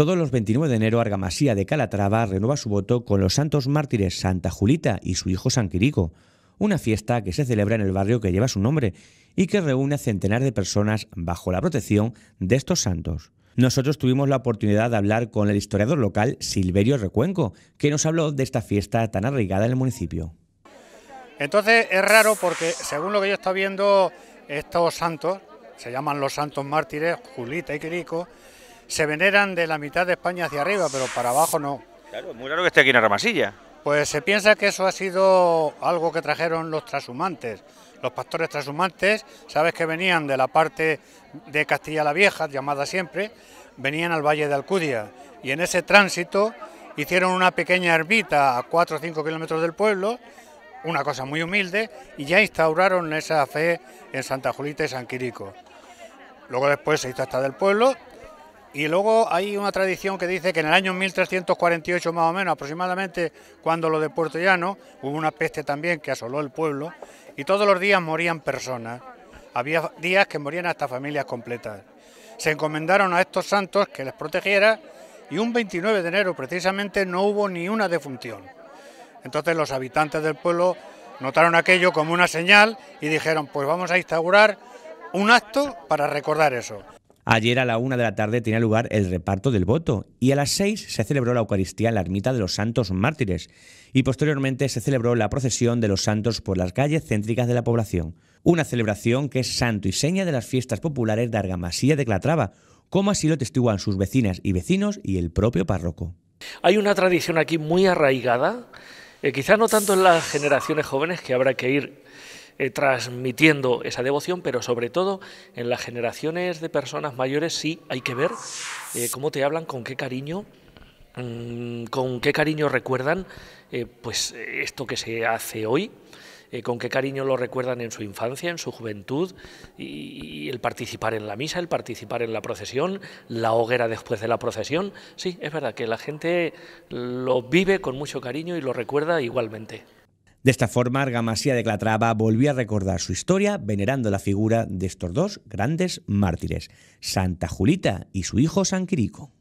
Todos los 29 de enero, Argamasía de Calatrava renueva su voto con los santos mártires Santa Julita y su hijo San Quirico, una fiesta que se celebra en el barrio que lleva su nombre y que reúne a centenares de personas bajo la protección de estos santos. Nosotros tuvimos la oportunidad de hablar con el historiador local Silverio Recuenco, que nos habló de esta fiesta tan arraigada en el municipio. Entonces es raro porque, según lo que yo estoy viendo, estos santos, se llaman los santos mártires, Julita y Quirico, se veneran de la mitad de España hacia arriba, pero para abajo no. Claro, es muy raro que esté aquí en Ramasilla. Pues se piensa que eso ha sido algo que trajeron los trashumantes. Los pastores trashumantes, sabes que venían de la parte de Castilla la Vieja, llamada siempre, venían al Valle de Alcudia. Y en ese tránsito hicieron una pequeña ermita a 4 o 5 kilómetros del pueblo, una cosa muy humilde, y ya instauraron esa fe en Santa Julita y San Quirico. Luego después se hizo hasta del pueblo y luego hay una tradición que dice que en el año 1348 más o menos aproximadamente, cuando lo de Puerto Llano, hubo una peste también que asoló el pueblo y todos los días morían personas. Había días que morían hasta familias completas. Se encomendaron a estos santos que les protegiera y un 29 de enero precisamente no hubo ni una defunción. Entonces los habitantes del pueblo notaron aquello como una señal y dijeron, pues vamos a instaurar un acto para recordar eso. Ayer a la una de la tarde tenía lugar el reparto del voto y a las seis se celebró la Eucaristía en la ermita de los Santos Mártires y posteriormente se celebró la procesión de los santos por las calles céntricas de la población. Una celebración que es santo y seña de las fiestas populares de Argamasilla de Clatrava, como así lo testiguan sus vecinas y vecinos y el propio párroco. Hay una tradición aquí muy arraigada, eh, quizás no tanto en las generaciones jóvenes que habrá que ir eh, transmitiendo esa devoción, pero sobre todo en las generaciones de personas mayores sí hay que ver eh, cómo te hablan, con qué cariño, mm, con qué cariño recuerdan eh, pues esto que se hace hoy. con qué cariño lo recuerdan en su infancia, en su juventud, y, el participar en la misa, el participar en la procesión, la hoguera después de la procesión. Sí, es verdad que la gente lo vive con mucho cariño y lo recuerda igualmente. De esta forma, Argamasía de Clatrava volvió a recordar su historia venerando la figura de estos dos grandes mártires, Santa Julita y su hijo San Quirico.